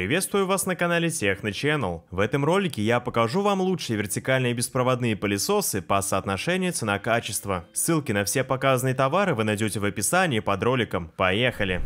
Приветствую вас на канале Techno Channel. В этом ролике я покажу вам лучшие вертикальные беспроводные пылесосы по соотношению цена-качество. Ссылки на все показанные товары вы найдете в описании под роликом. Поехали!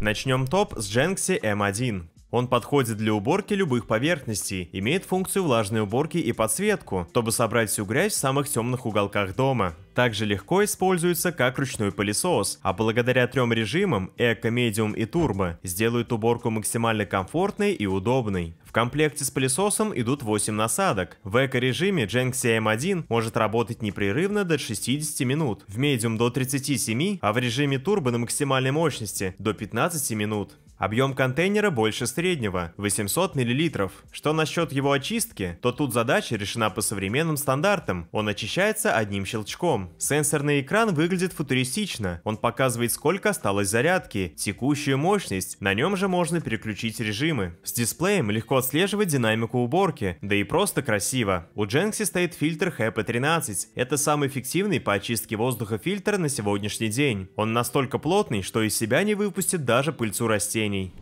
Начнем топ с Jenksy M1. Он подходит для уборки любых поверхностей, имеет функцию влажной уборки и подсветку, чтобы собрать всю грязь в самых темных уголках дома. Также легко используется как ручной пылесос, а благодаря трем режимам Эко, Медиум и Турбо сделают уборку максимально комфортной и удобной. В комплекте с пылесосом идут 8 насадок. В эко-режиме Jenks CM1 может работать непрерывно до 60 минут, в медиум до 37, а в режиме турбо на максимальной мощности до 15 минут. Объем контейнера больше среднего – 800 мл. Что насчет его очистки, то тут задача решена по современным стандартам. Он очищается одним щелчком. Сенсорный экран выглядит футуристично. Он показывает, сколько осталось зарядки, текущую мощность. На нем же можно переключить режимы. С дисплеем легко отслеживать динамику уборки, да и просто красиво. У Дженкси стоит фильтр HEPA-13. Это самый эффективный по очистке воздуха фильтр на сегодняшний день. Он настолько плотный, что из себя не выпустит даже пыльцу растений изменений.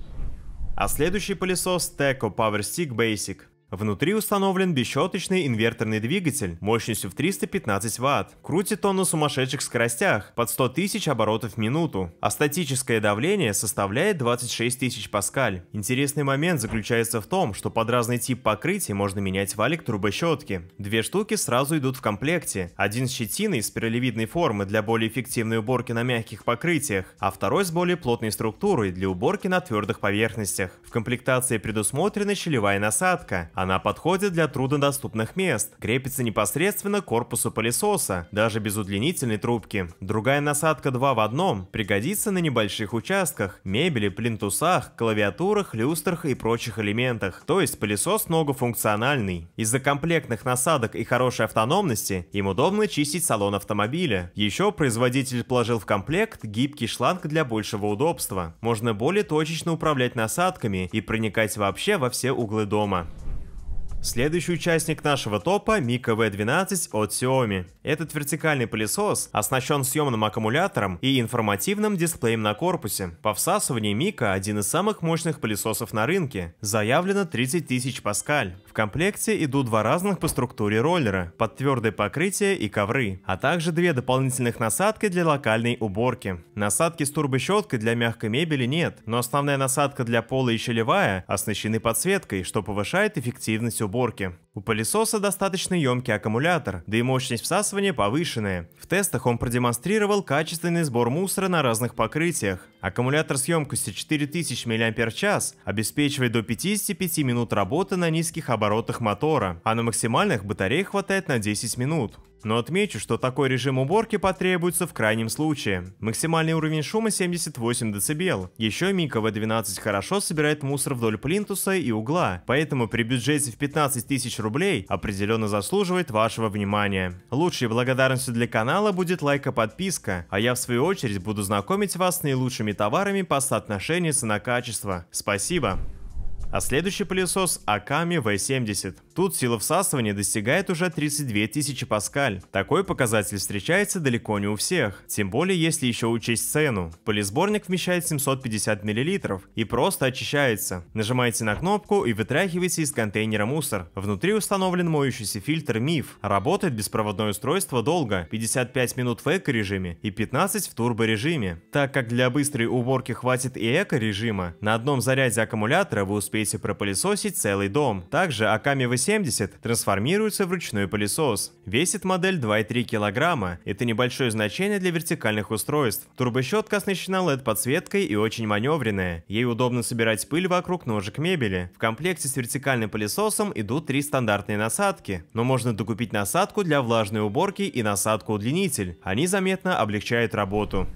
А следующий пылесос Teco PowerStick Basic – Внутри установлен бесщеточный инверторный двигатель мощностью в 315 Вт. Крутит он на сумасшедших скоростях под 100 тысяч оборотов в минуту, а статическое давление составляет 26 тысяч паскаль. Интересный момент заключается в том, что под разный тип покрытий можно менять валик трубощетки. Две штуки сразу идут в комплекте. Один с щетиной спиралевидной формы для более эффективной уборки на мягких покрытиях, а второй с более плотной структурой для уборки на твердых поверхностях. В комплектации предусмотрена щелевая насадка, она подходит для труднодоступных мест, крепится непосредственно к корпусу пылесоса, даже без удлинительной трубки. Другая насадка 2 в одном пригодится на небольших участках, мебели, плинтусах, клавиатурах, люстрах и прочих элементах. То есть пылесос многофункциональный. Из-за комплектных насадок и хорошей автономности им удобно чистить салон автомобиля. Еще производитель положил в комплект гибкий шланг для большего удобства. Можно более точечно управлять насадками и проникать вообще во все углы дома. Следующий участник нашего топа – Mico V12 от Xiaomi. Этот вертикальный пылесос оснащен съемным аккумулятором и информативным дисплеем на корпусе. По всасыванию Mico один из самых мощных пылесосов на рынке. Заявлено 30 тысяч паскаль. В комплекте идут два разных по структуре роллера, под твердое покрытие и ковры, а также две дополнительных насадки для локальной уборки. Насадки с турбощеткой для мягкой мебели нет, но основная насадка для пола и щелевая оснащены подсветкой, что повышает эффективность уборки уборки. У пылесоса достаточно емкий аккумулятор, да и мощность всасывания повышенная. В тестах он продемонстрировал качественный сбор мусора на разных покрытиях. Аккумулятор с емкостью 4000 мАч обеспечивает до 55 минут работы на низких оборотах мотора, а на максимальных батареи хватает на 10 минут. Но отмечу, что такой режим уборки потребуется в крайнем случае. Максимальный уровень шума 78 дБ. Еще Мика В12 хорошо собирает мусор вдоль плинтуса и угла, поэтому при бюджете в 15 тысяч рублей определенно заслуживает вашего внимания. Лучшей благодарностью для канала будет лайк и подписка, а я в свою очередь буду знакомить вас с наилучшими товарами по соотношению цена-качество. Спасибо! А следующий пылесос Аками V70. Тут сила всасывания достигает уже 32 тысячи паскаль. Такой показатель встречается далеко не у всех, тем более если еще учесть цену. Пылесборник вмещает 750 мл и просто очищается. Нажимаете на кнопку и вытряхиваете из контейнера мусор. Внутри установлен моющийся фильтр MIF. Работает беспроводное устройство долго, 55 минут в эко-режиме и 15 в турбо-режиме. Так как для быстрой уборки хватит и эко-режима, на одном заряде аккумулятора вы успеете успеете пропылесосить целый дом. Также Аками V70 трансформируется в ручной пылесос. Весит модель 2,3 килограмма. Это небольшое значение для вертикальных устройств. Турбощетка оснащена LED-подсветкой и очень маневренная. Ей удобно собирать пыль вокруг ножек мебели. В комплекте с вертикальным пылесосом идут три стандартные насадки. Но можно докупить насадку для влажной уборки и насадку-удлинитель. Они заметно облегчают работу.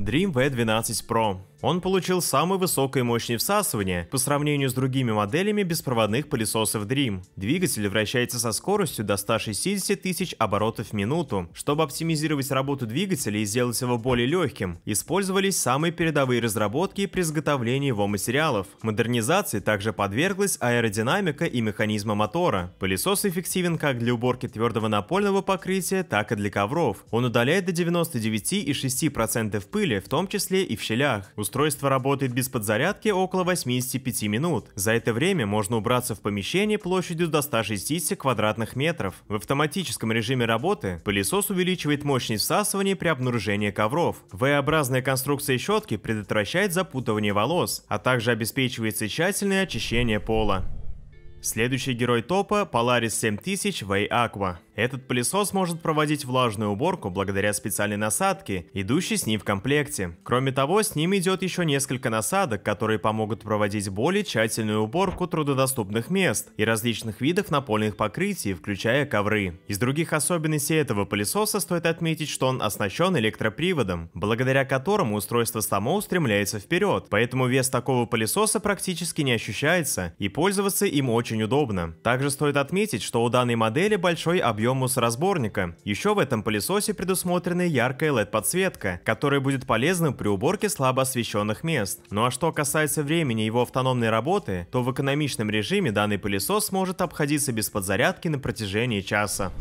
Dream V12 Pro он получил самой высокой мощности всасывания по сравнению с другими моделями беспроводных пылесосов Dream. Двигатель вращается со скоростью до 160 тысяч оборотов в минуту. Чтобы оптимизировать работу двигателя и сделать его более легким, использовались самые передовые разработки при изготовлении его материалов. Модернизации также подверглась аэродинамика и механизма мотора. Пылесос эффективен как для уборки твердого напольного покрытия, так и для ковров. Он удаляет до 99,6% пыли, в том числе и в щелях устройство работает без подзарядки около 85 минут. За это время можно убраться в помещение площадью до 160 квадратных метров. В автоматическом режиме работы пылесос увеличивает мощность всасывания при обнаружении ковров. V-образная конструкция щетки предотвращает запутывание волос, а также обеспечивается тщательное очищение пола. Следующий герой топа – Polaris 7000 Way Aqua. Этот пылесос может проводить влажную уборку благодаря специальной насадке, идущей с ним в комплекте. Кроме того, с ним идет еще несколько насадок, которые помогут проводить более тщательную уборку трудодоступных мест и различных видов напольных покрытий, включая ковры. Из других особенностей этого пылесоса стоит отметить, что он оснащен электроприводом, благодаря которому устройство само устремляется вперед, поэтому вес такого пылесоса практически не ощущается, и пользоваться им очень удобно. Также стоит отметить, что у данной модели большой объем объему с разборника. Еще в этом пылесосе предусмотрена яркая LED-подсветка, которая будет полезна при уборке слабо освещенных мест. Ну а что касается времени его автономной работы, то в экономичном режиме данный пылесос может обходиться без подзарядки на протяжении часа.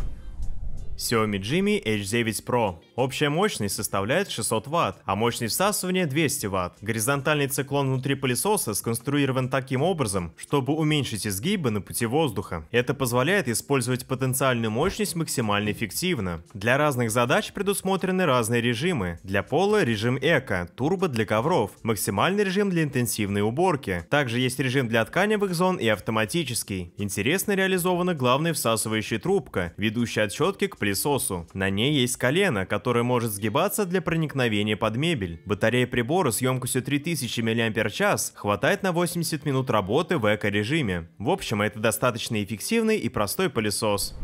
Xiaomi Jimmy H9 Pro Общая мощность составляет 600 Вт, а мощность всасывания 200 Вт. Горизонтальный циклон внутри пылесоса сконструирован таким образом, чтобы уменьшить изгибы на пути воздуха. Это позволяет использовать потенциальную мощность максимально эффективно. Для разных задач предусмотрены разные режимы. Для пола режим эко, турбо для ковров, максимальный режим для интенсивной уборки. Также есть режим для тканевых зон и автоматический. Интересно реализована главная всасывающая трубка, ведущая от щетки к пылесосу. На ней есть колено, которое который может сгибаться для проникновения под мебель. Батарея прибора с емкостью 3000 мАч хватает на 80 минут работы в эко-режиме. В общем, это достаточно эффективный и простой пылесос.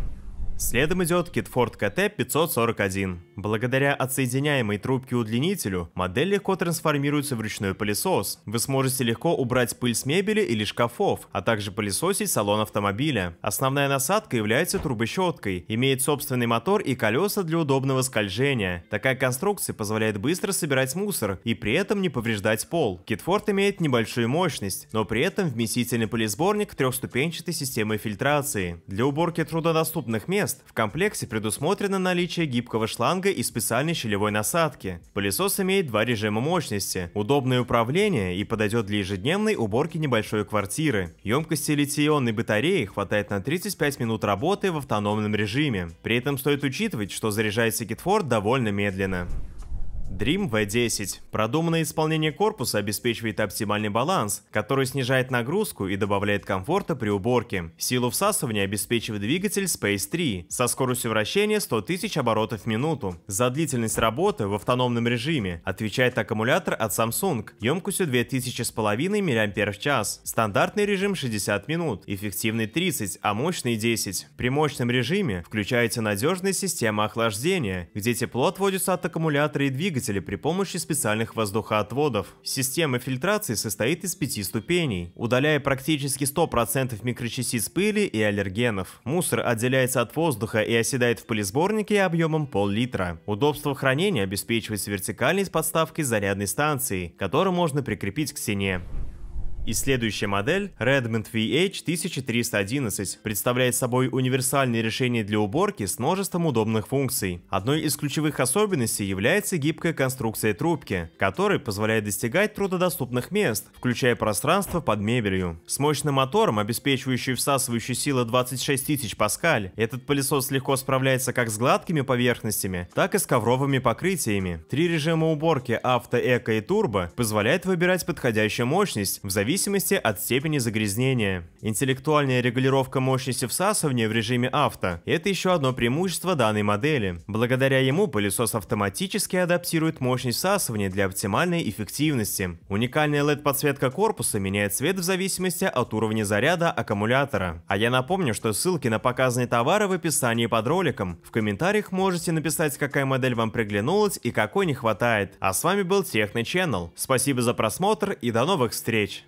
Следом идет Китфорд КТ-541. Благодаря отсоединяемой трубке удлинителю, модель легко трансформируется в ручной пылесос. Вы сможете легко убрать пыль с мебели или шкафов, а также пылесосить салон автомобиля. Основная насадка является трубощеткой, имеет собственный мотор и колеса для удобного скольжения. Такая конструкция позволяет быстро собирать мусор и при этом не повреждать пол. Китфорд имеет небольшую мощность, но при этом вместительный пылесборник трехступенчатой системы фильтрации. Для уборки труднодоступных мест мест в комплекте предусмотрено наличие гибкого шланга и специальной щелевой насадки. Пылесос имеет два режима мощности – удобное управление и подойдет для ежедневной уборки небольшой квартиры. Емкости литий-ионной батареи хватает на 35 минут работы в автономном режиме. При этом стоит учитывать, что заряжается Китфорд довольно медленно. Dream V10. Продуманное исполнение корпуса обеспечивает оптимальный баланс, который снижает нагрузку и добавляет комфорта при уборке. Силу всасывания обеспечивает двигатель Space 3 со скоростью вращения 100 тысяч оборотов в минуту. За длительность работы в автономном режиме отвечает аккумулятор от Samsung емкостью 2500,5 мАч. Стандартный режим 60 минут, эффективный 30, а мощный 10. При мощном режиме включается надежная система охлаждения, где тепло отводится от аккумулятора и двигателя двигателе при помощи специальных воздухоотводов. Система фильтрации состоит из пяти ступеней, удаляя практически 100% микрочастиц пыли и аллергенов. Мусор отделяется от воздуха и оседает в пылесборнике объемом пол-литра. Удобство хранения обеспечивается вертикальной подставкой зарядной станции, которую можно прикрепить к стене. И следующая модель, Redmond VH1311, представляет собой универсальное решение для уборки с множеством удобных функций. Одной из ключевых особенностей является гибкая конструкция трубки, которая позволяет достигать трудодоступных мест, включая пространство под мебелью. С мощным мотором, обеспечивающим всасывающую силу 26 тысяч паскаль, этот пылесос легко справляется как с гладкими поверхностями, так и с ковровыми покрытиями. Три режима уборки авто, эко и турбо позволяют выбирать подходящую мощность в зависимости зависимости от степени загрязнения. Интеллектуальная регулировка мощности всасывания в режиме авто – это еще одно преимущество данной модели. Благодаря ему пылесос автоматически адаптирует мощность всасывания для оптимальной эффективности. Уникальная LED-подсветка корпуса меняет цвет в зависимости от уровня заряда аккумулятора. А я напомню, что ссылки на показанные товары в описании под роликом. В комментариях можете написать, какая модель вам приглянулась и какой не хватает. А с вами был Техно Channel. Спасибо за просмотр и до новых встреч!